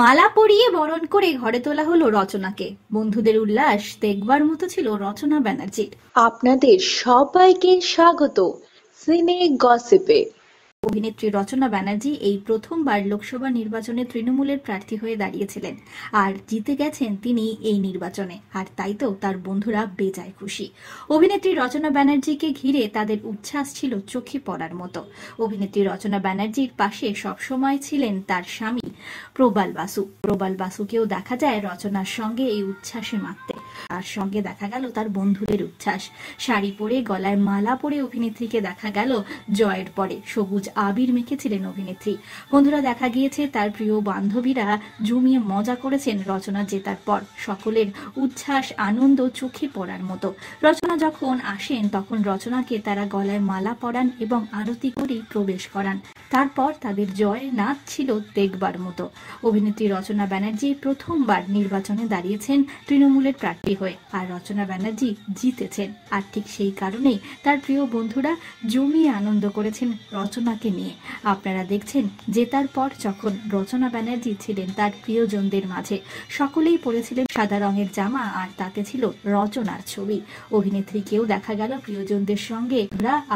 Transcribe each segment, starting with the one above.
মালা পরিয়ে বরণ করে ঘরে তোলা হলো রচনাকে বন্ধুদের উল্লাস দেখবার মতো ছিল রচনা ব্যানার্জির আপনাদের সবাইকে স্বাগত সিনে গসিপে অভিনেত্রী রচনা ব্যানার্জি এই প্রথমবার লোকসভা নির্বাচনে তৃণমূলের প্রার্থী হয়ে দাঁড়িয়েছিলেন আর জিতে গেছেন তিনি এই নির্বাচনে আর তাই তো তার বন্ধুরা বেজায় খুশি অভিনেত্রী রচনা ব্যানার্জিকে ঘিরে তাদের উচ্ছ্বাস ছিল চোখে পড়ার মতো অভিনেত্রী রচনা ব্যানার্জির পাশে সবসময় ছিলেন তার স্বামী প্রবাল বাসু প্রবাল বাসুকেও দেখা যায় রচনার সঙ্গে এই উচ্ছ্বাসে মাত্র তার সঙ্গে দেখা গেল তার বন্ধুদের উচ্ছ্বাস শাড়ি পরে গলায় মালা পরে অভিনেত্রীকে দেখা গেল জয়ের পরে সবুজ আবির মেখেছিলেন অভিনেত্রী বন্ধুরা দেখা গিয়েছে তার প্রিয় বান্ধবীরা জুমিয়ে মজা করেছেন রচনা জেতার পর সকলের উচ্ছ্বাস আনন্দ চোখে পড়ার মতো রচনা যখন আসেন তখন রচনাকে তারা গলায় মালা পরান এবং আরতি করে প্রবেশ করান তারপর তাদের জয়ের নাচ ছিল দেখবার মতো অভিনেত্রী রচনা ব্যানার্জি প্রথমবার নির্বাচনে দাঁড়িয়েছেন তৃণমূলের প্রার্থী হয়ে আর রচনা ব্যানার্জি জিতেছেন আর ঠিক সেই কারণেই তার প্রিয় বন্ধুরা জমিয়ে আনন্দ করেছেন রচনাকে নিয়ে আপনারা দেখছেন জেতার পর যখন রচনা ব্যানার্জি ছিলেন তার প্রিয়জনদের মাঝে সকলেই পরেছিলেন সাদা রঙের জামা আর তাতে ছিল রচনার ছবি অভিনেত্রীকেও দেখা গেল প্রিয়জনদের সঙ্গে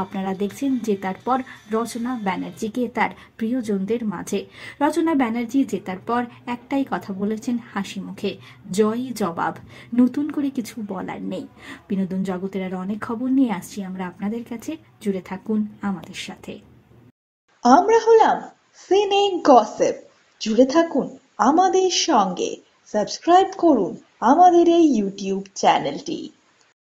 আপনারা দেখছেন জেতার পর রচনা ব্যানার্জিকে তার প্রিয়জনদের মাঝে রচনা ব্যানার্জি জেতার পর একটাই কথা বলেছেন হাসি মুখে জয়ই জবাব নতুন নতুন করে কিছু বলার নেই বিনোদন জগতের আর অনেক খবর নিয়ে আসছি আমরা আপনাদের কাছে জুড়ে থাকুন আমাদের সাথে আমরা হলাম সিনে গসেপ জুড়ে থাকুন আমাদের সঙ্গে সাবস্ক্রাইব করুন আমাদের এই ইউটিউব চ্যানেলটি